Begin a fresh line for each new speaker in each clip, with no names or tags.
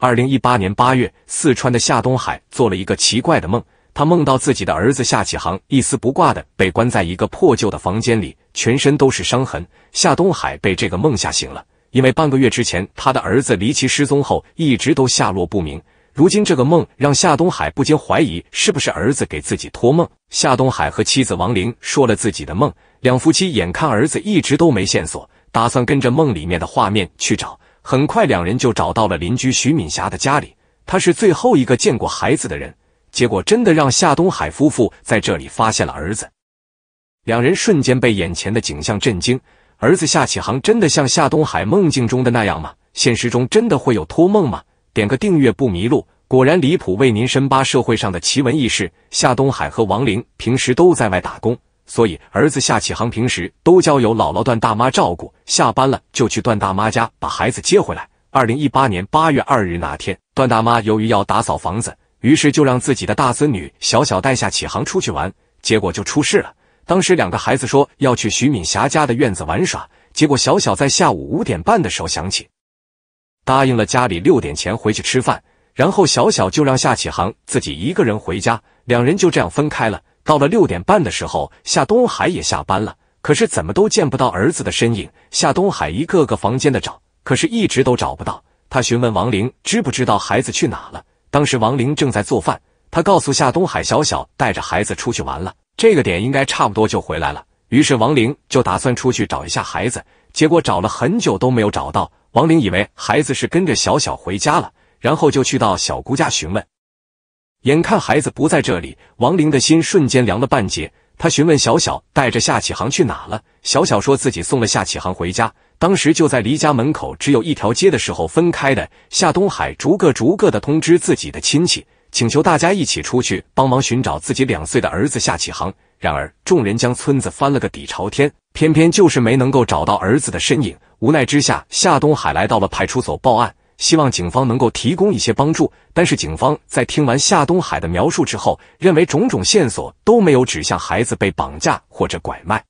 二零一八年八月，四川的夏东海做了一个奇怪的梦，他梦到自己的儿子夏启航一丝不挂的被关在一个破旧的房间里，全身都是伤痕。夏东海被这个梦吓醒了，因为半个月之前他的儿子离奇失踪后一直都下落不明。如今这个梦让夏东海不禁怀疑，是不是儿子给自己托梦？夏东海和妻子王玲说了自己的梦，两夫妻眼看儿子一直都没线索，打算跟着梦里面的画面去找。很快，两人就找到了邻居徐敏霞的家里，她是最后一个见过孩子的人。结果真的让夏东海夫妇在这里发现了儿子，两人瞬间被眼前的景象震惊：儿子夏启航真的像夏东海梦境中的那样吗？现实中真的会有托梦吗？点个订阅不迷路，果然离谱，为您深扒社会上的奇闻异事。夏东海和王玲平时都在外打工。所以，儿子夏启航平时都交由姥姥段大妈照顾，下班了就去段大妈家把孩子接回来。二零一八年八月二日那天，段大妈由于要打扫房子，于是就让自己的大孙女小小带夏启航出去玩，结果就出事了。当时两个孩子说要去徐敏霞家的院子玩耍，结果小小在下午五点半的时候想起，答应了家里六点前回去吃饭，然后小小就让夏启航自己一个人回家，两人就这样分开了。到了六点半的时候，夏东海也下班了，可是怎么都见不到儿子的身影。夏东海一个个房间的找，可是一直都找不到。他询问王玲，知不知道孩子去哪了？当时王玲正在做饭，他告诉夏东海，小小带着孩子出去玩了，这个点应该差不多就回来了。于是王玲就打算出去找一下孩子，结果找了很久都没有找到。王玲以为孩子是跟着小小回家了，然后就去到小姑家询问。眼看孩子不在这里，王玲的心瞬间凉了半截。他询问小小带着夏启航去哪了，小小说自己送了夏启航回家，当时就在离家门口只有一条街的时候分开的。夏东海逐个逐个的通知自己的亲戚，请求大家一起出去帮忙寻找自己两岁的儿子夏启航。然而众人将村子翻了个底朝天，偏偏就是没能够找到儿子的身影。无奈之下，夏东海来到了派出所报案。希望警方能够提供一些帮助，但是警方在听完夏东海的描述之后，认为种种线索都没有指向孩子被绑架或者拐卖，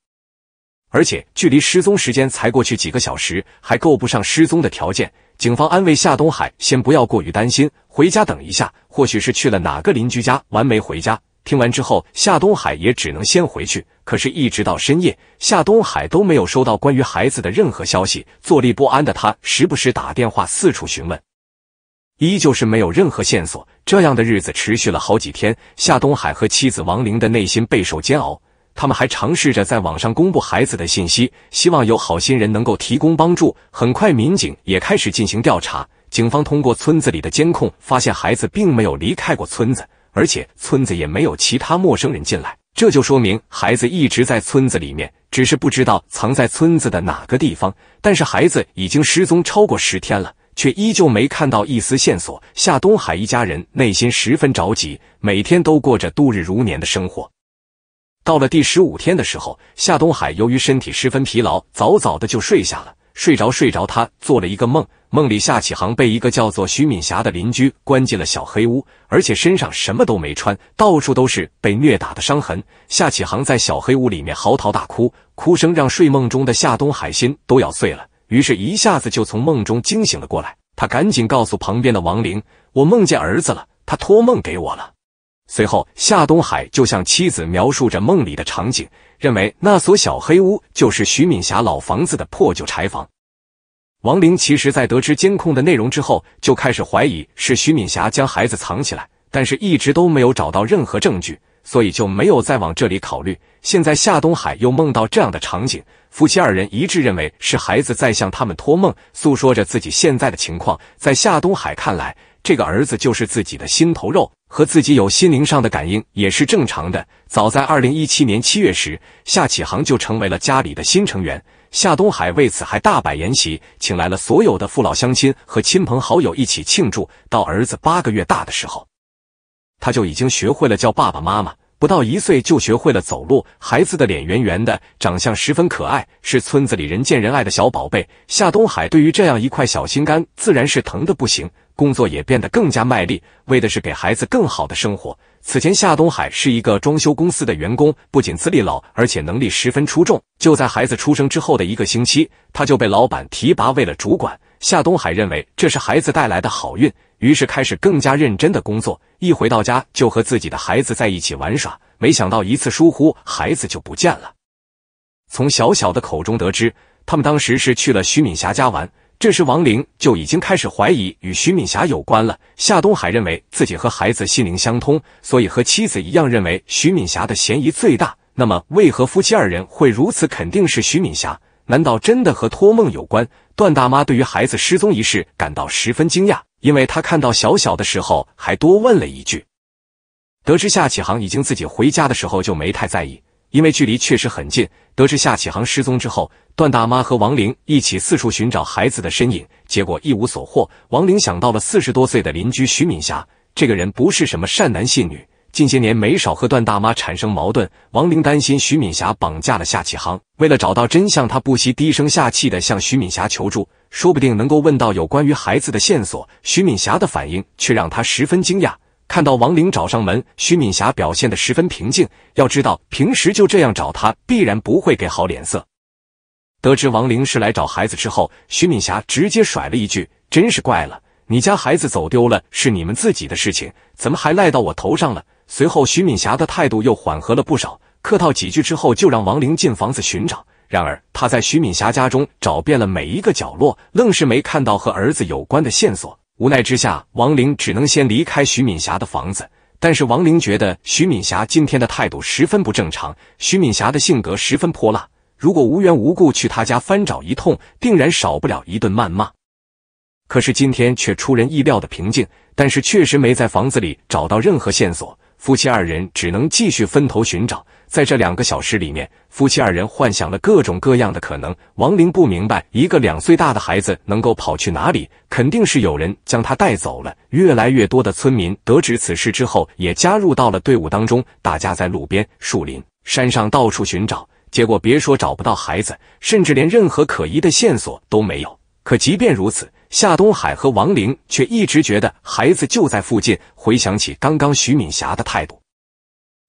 而且距离失踪时间才过去几个小时，还够不上失踪的条件。警方安慰夏东海，先不要过于担心，回家等一下，或许是去了哪个邻居家玩没回家。听完之后，夏东海也只能先回去。可是，一直到深夜，夏东海都没有收到关于孩子的任何消息。坐立不安的他，时不时打电话四处询问，依旧是没有任何线索。这样的日子持续了好几天，夏东海和妻子王玲的内心备受煎熬。他们还尝试着在网上公布孩子的信息，希望有好心人能够提供帮助。很快，民警也开始进行调查。警方通过村子里的监控，发现孩子并没有离开过村子。而且村子也没有其他陌生人进来，这就说明孩子一直在村子里面，只是不知道藏在村子的哪个地方。但是孩子已经失踪超过十天了，却依旧没看到一丝线索。夏东海一家人内心十分着急，每天都过着度日如年的生活。到了第十五天的时候，夏东海由于身体十分疲劳，早早的就睡下了。睡着睡着，他做了一个梦，梦里夏启航被一个叫做徐敏霞的邻居关进了小黑屋，而且身上什么都没穿，到处都是被虐打的伤痕。夏启航在小黑屋里面嚎啕大哭，哭声让睡梦中的夏东海心都要碎了，于是一下子就从梦中惊醒了过来。他赶紧告诉旁边的王玲：“我梦见儿子了，他托梦给我了。”随后，夏东海就向妻子描述着梦里的场景，认为那所小黑屋就是徐敏霞老房子的破旧柴房。王玲其实在得知监控的内容之后，就开始怀疑是徐敏霞将孩子藏起来，但是一直都没有找到任何证据，所以就没有再往这里考虑。现在夏东海又梦到这样的场景，夫妻二人一致认为是孩子在向他们托梦，诉说着自己现在的情况。在夏东海看来，这个儿子就是自己的心头肉。和自己有心灵上的感应也是正常的。早在二零一七年七月时，夏启航就成为了家里的新成员。夏东海为此还大摆筵席，请来了所有的父老乡亲和亲朋好友一起庆祝。到儿子八个月大的时候，他就已经学会了叫爸爸妈妈。不到一岁就学会了走路，孩子的脸圆圆的，长相十分可爱，是村子里人见人爱的小宝贝。夏东海对于这样一块小心肝，自然是疼的不行。工作也变得更加卖力，为的是给孩子更好的生活。此前，夏东海是一个装修公司的员工，不仅资历老，而且能力十分出众。就在孩子出生之后的一个星期，他就被老板提拔为了主管。夏东海认为这是孩子带来的好运，于是开始更加认真的工作。一回到家，就和自己的孩子在一起玩耍。没想到一次疏忽，孩子就不见了。从小小的口中得知，他们当时是去了徐敏霞家玩。这时，王玲就已经开始怀疑与徐敏霞有关了。夏东海认为自己和孩子心灵相通，所以和妻子一样认为徐敏霞的嫌疑最大。那么，为何夫妻二人会如此肯定是徐敏霞？难道真的和托梦有关？段大妈对于孩子失踪一事感到十分惊讶，因为她看到小小的时候还多问了一句。得知夏启航已经自己回家的时候，就没太在意。因为距离确实很近，得知夏启航失踪之后，段大妈和王玲一起四处寻找孩子的身影，结果一无所获。王玲想到了四十多岁的邻居徐敏霞，这个人不是什么善男信女，近些年没少和段大妈产生矛盾。王玲担心徐敏霞绑架了夏启航，为了找到真相，她不惜低声下气的向徐敏霞求助，说不定能够问到有关于孩子的线索。徐敏霞的反应却让她十分惊讶。看到王玲找上门，徐敏霞表现得十分平静。要知道，平时就这样找他，必然不会给好脸色。得知王玲是来找孩子之后，徐敏霞直接甩了一句：“真是怪了，你家孩子走丢了是你们自己的事情，怎么还赖到我头上了？”随后，徐敏霞的态度又缓和了不少，客套几句之后，就让王玲进房子寻找。然而，他在徐敏霞家中找遍了每一个角落，愣是没看到和儿子有关的线索。无奈之下，王玲只能先离开徐敏霞的房子。但是王玲觉得徐敏霞今天的态度十分不正常。徐敏霞的性格十分泼辣，如果无缘无故去她家翻找一通，定然少不了一顿谩骂。可是今天却出人意料的平静，但是确实没在房子里找到任何线索。夫妻二人只能继续分头寻找。在这两个小时里面，夫妻二人幻想了各种各样的可能。王玲不明白，一个两岁大的孩子能够跑去哪里？肯定是有人将他带走了。越来越多的村民得知此事之后，也加入到了队伍当中。大家在路边、树林、山上到处寻找，结果别说找不到孩子，甚至连任何可疑的线索都没有。可即便如此，夏东海和王玲却一直觉得孩子就在附近，回想起刚刚徐敏霞的态度，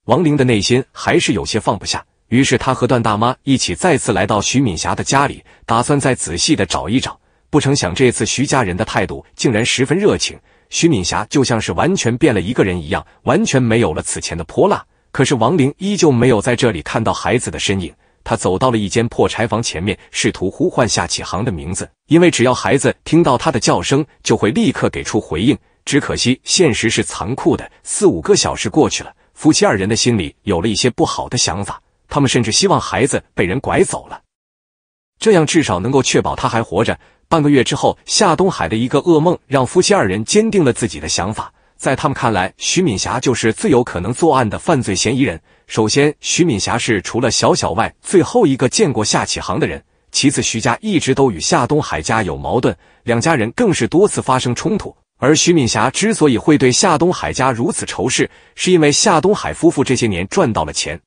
王玲的内心还是有些放不下。于是他和段大妈一起再次来到徐敏霞的家里，打算再仔细的找一找。不成想这次徐家人的态度竟然十分热情，徐敏霞就像是完全变了一个人一样，完全没有了此前的泼辣。可是王玲依旧没有在这里看到孩子的身影。他走到了一间破柴房前面，试图呼唤夏启航的名字，因为只要孩子听到他的叫声，就会立刻给出回应。只可惜现实是残酷的，四五个小时过去了，夫妻二人的心里有了一些不好的想法，他们甚至希望孩子被人拐走了，这样至少能够确保他还活着。半个月之后，夏东海的一个噩梦让夫妻二人坚定了自己的想法。在他们看来，徐敏霞就是最有可能作案的犯罪嫌疑人。首先，徐敏霞是除了小小外最后一个见过夏启航的人；其次，徐家一直都与夏东海家有矛盾，两家人更是多次发生冲突。而徐敏霞之所以会对夏东海家如此仇视，是因为夏东海夫妇这些年赚到了钱，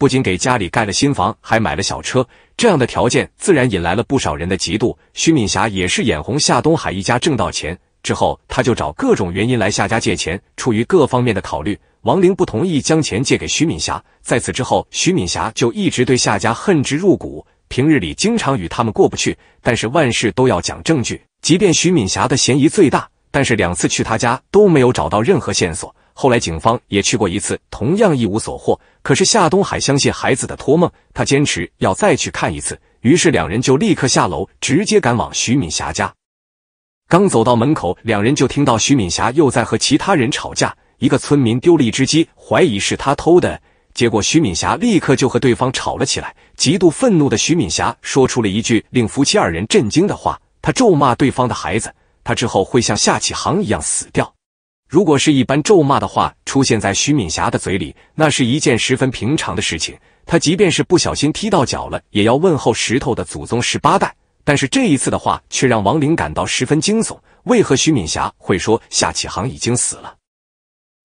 不仅给家里盖了新房，还买了小车。这样的条件自然引来了不少人的嫉妒。徐敏霞也是眼红夏东海一家挣到钱。之后，他就找各种原因来夏家借钱。出于各方面的考虑，王玲不同意将钱借给徐敏霞。在此之后，徐敏霞就一直对夏家恨之入骨，平日里经常与他们过不去。但是万事都要讲证据，即便徐敏霞的嫌疑最大，但是两次去他家都没有找到任何线索。后来警方也去过一次，同样一无所获。可是夏东海相信孩子的托梦，他坚持要再去看一次。于是两人就立刻下楼，直接赶往徐敏霞家。刚走到门口，两人就听到徐敏霞又在和其他人吵架。一个村民丢了一只鸡，怀疑是他偷的，结果徐敏霞立刻就和对方吵了起来。极度愤怒的徐敏霞说出了一句令夫妻二人震惊的话：他咒骂对方的孩子，他之后会像夏启航一样死掉。如果是一般咒骂的话出现在徐敏霞的嘴里，那是一件十分平常的事情。他即便是不小心踢到脚了，也要问候石头的祖宗十八代。但是这一次的话却让王林感到十分惊悚。为何徐敏霞会说夏启航已经死了？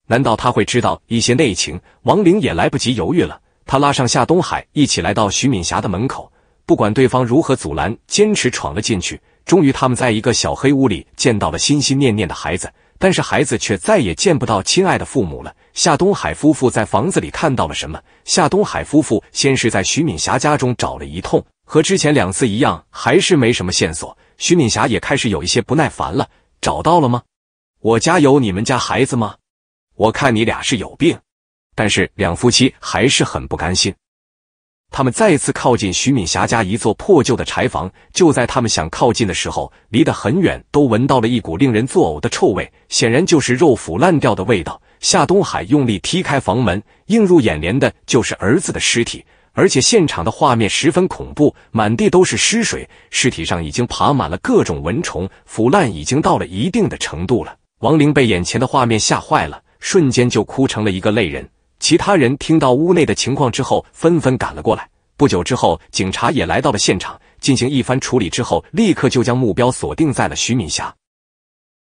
难道他会知道一些内情？王林也来不及犹豫了，他拉上夏东海一起来到徐敏霞的门口，不管对方如何阻拦，坚持闯了进去。终于，他们在一个小黑屋里见到了心心念念的孩子，但是孩子却再也见不到亲爱的父母了。夏东海夫妇在房子里看到了什么？夏东海夫妇先是在徐敏霞家中找了一通。和之前两次一样，还是没什么线索。徐敏霞也开始有一些不耐烦了。找到了吗？我家有你们家孩子吗？我看你俩是有病。但是两夫妻还是很不甘心。他们再次靠近徐敏霞家一座破旧的柴房。就在他们想靠近的时候，离得很远都闻到了一股令人作呕的臭味，显然就是肉腐烂掉的味道。夏东海用力踢开房门，映入眼帘的就是儿子的尸体。而且现场的画面十分恐怖，满地都是尸水，尸体上已经爬满了各种蚊虫，腐烂已经到了一定的程度了。王玲被眼前的画面吓坏了，瞬间就哭成了一个泪人。其他人听到屋内的情况之后，纷纷赶了过来。不久之后，警察也来到了现场，进行一番处理之后，立刻就将目标锁定在了徐敏霞。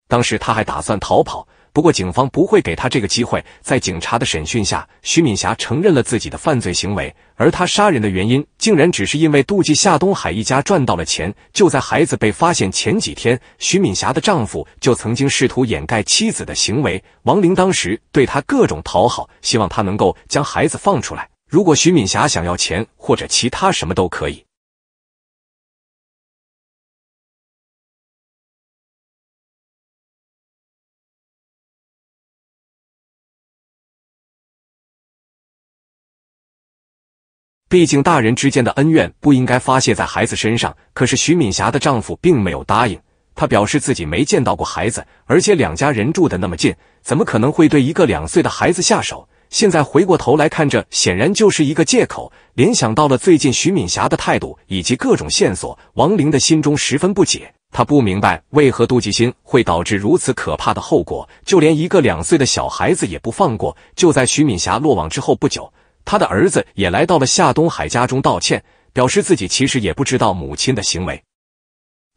当时他还打算逃跑。不过，警方不会给他这个机会。在警察的审讯下，徐敏霞承认了自己的犯罪行为，而他杀人的原因竟然只是因为妒忌夏东海一家赚到了钱。就在孩子被发现前几天，徐敏霞的丈夫就曾经试图掩盖妻子的行为。王玲当时对他各种讨好，希望他能够将孩子放出来。如果徐敏霞想要钱或者其他什么都可以。毕竟大人之间的恩怨不应该发泄在孩子身上。可是徐敏霞的丈夫并没有答应，他表示自己没见到过孩子，而且两家人住的那么近，怎么可能会对一个两岁的孩子下手？现在回过头来看，这显然就是一个借口。联想到了最近徐敏霞的态度以及各种线索，王玲的心中十分不解。他不明白为何妒忌心会导致如此可怕的后果，就连一个两岁的小孩子也不放过。就在徐敏霞落网之后不久。他的儿子也来到了夏东海家中道歉，表示自己其实也不知道母亲的行为，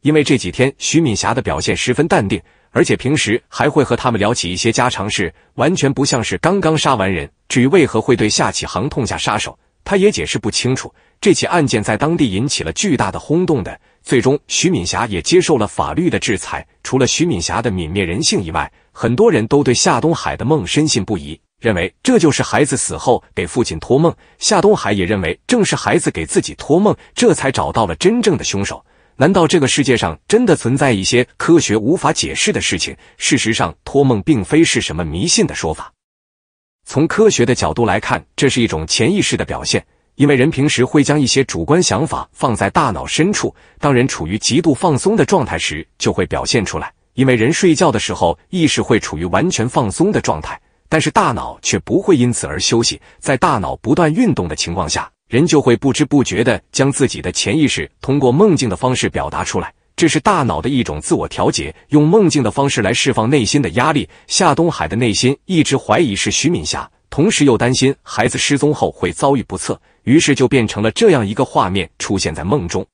因为这几天徐敏霞的表现十分淡定，而且平时还会和他们聊起一些家常事，完全不像是刚刚杀完人。至于为何会对夏启航痛下杀手，他也解释不清楚。这起案件在当地引起了巨大的轰动的，最终徐敏霞也接受了法律的制裁。除了徐敏霞的泯灭人性以外，很多人都对夏东海的梦深信不疑。认为这就是孩子死后给父亲托梦。夏东海也认为，正是孩子给自己托梦，这才找到了真正的凶手。难道这个世界上真的存在一些科学无法解释的事情？事实上，托梦并非是什么迷信的说法。从科学的角度来看，这是一种潜意识的表现。因为人平时会将一些主观想法放在大脑深处，当人处于极度放松的状态时，就会表现出来。因为人睡觉的时候，意识会处于完全放松的状态。但是大脑却不会因此而休息，在大脑不断运动的情况下，人就会不知不觉的将自己的潜意识通过梦境的方式表达出来，这是大脑的一种自我调节，用梦境的方式来释放内心的压力。夏东海的内心一直怀疑是徐敏霞，同时又担心孩子失踪后会遭遇不测，于是就变成了这样一个画面出现在梦中。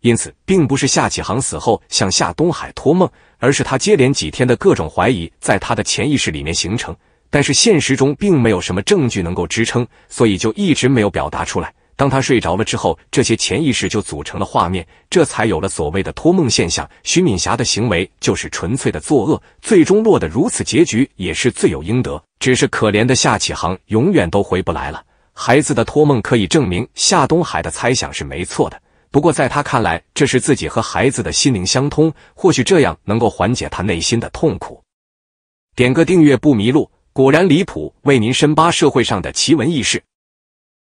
因此，并不是夏启航死后向夏东海托梦。而是他接连几天的各种怀疑，在他的潜意识里面形成，但是现实中并没有什么证据能够支撑，所以就一直没有表达出来。当他睡着了之后，这些潜意识就组成了画面，这才有了所谓的托梦现象。徐敏霞的行为就是纯粹的作恶，最终落得如此结局也是罪有应得。只是可怜的夏启航永远都回不来了。孩子的托梦可以证明夏东海的猜想是没错的。不过在他看来，这是自己和孩子的心灵相通，或许这样能够缓解他内心的痛苦。点个订阅不迷路，果然离谱，为您深扒社会上的奇闻异事。